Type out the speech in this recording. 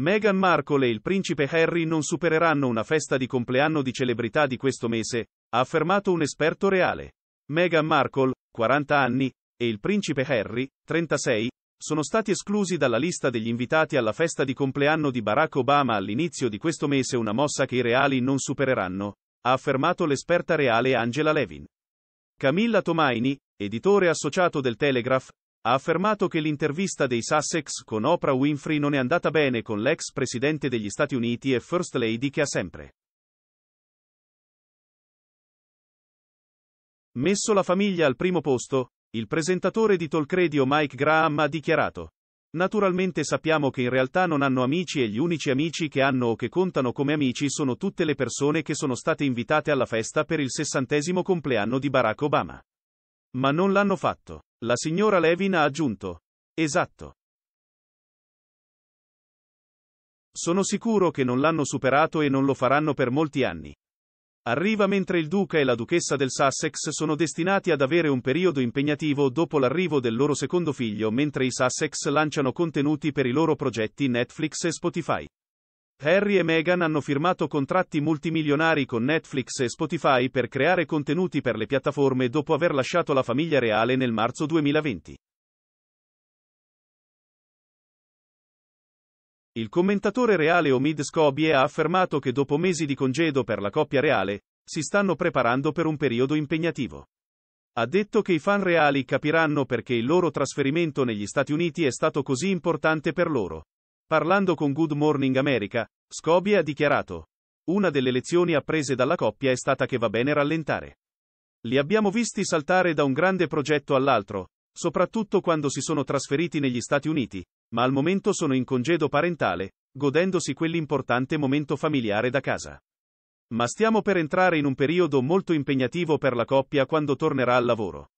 Meghan Markle e il principe Harry non supereranno una festa di compleanno di celebrità di questo mese, ha affermato un esperto reale. Meghan Markle, 40 anni, e il principe Harry, 36, sono stati esclusi dalla lista degli invitati alla festa di compleanno di Barack Obama all'inizio di questo mese una mossa che i reali non supereranno, ha affermato l'esperta reale Angela Levin. Camilla Tomaini, editore associato del Telegraph, ha affermato che l'intervista dei Sussex con Oprah Winfrey non è andata bene con l'ex presidente degli Stati Uniti e First Lady che ha sempre messo la famiglia al primo posto, il presentatore di Tolcredio Mike Graham ha dichiarato. Naturalmente sappiamo che in realtà non hanno amici e gli unici amici che hanno o che contano come amici sono tutte le persone che sono state invitate alla festa per il sessantesimo compleanno di Barack Obama. Ma non l'hanno fatto. La signora Levin ha aggiunto. Esatto. Sono sicuro che non l'hanno superato e non lo faranno per molti anni. Arriva mentre il duca e la duchessa del Sussex sono destinati ad avere un periodo impegnativo dopo l'arrivo del loro secondo figlio mentre i Sussex lanciano contenuti per i loro progetti Netflix e Spotify. Harry e Meghan hanno firmato contratti multimilionari con Netflix e Spotify per creare contenuti per le piattaforme dopo aver lasciato la famiglia reale nel marzo 2020. Il commentatore reale Omid Scobie ha affermato che dopo mesi di congedo per la coppia reale, si stanno preparando per un periodo impegnativo. Ha detto che i fan reali capiranno perché il loro trasferimento negli Stati Uniti è stato così importante per loro Parlando con Good Morning America, Scobie ha dichiarato. Una delle lezioni apprese dalla coppia è stata che va bene rallentare. Li abbiamo visti saltare da un grande progetto all'altro, soprattutto quando si sono trasferiti negli Stati Uniti, ma al momento sono in congedo parentale, godendosi quell'importante momento familiare da casa. Ma stiamo per entrare in un periodo molto impegnativo per la coppia quando tornerà al lavoro.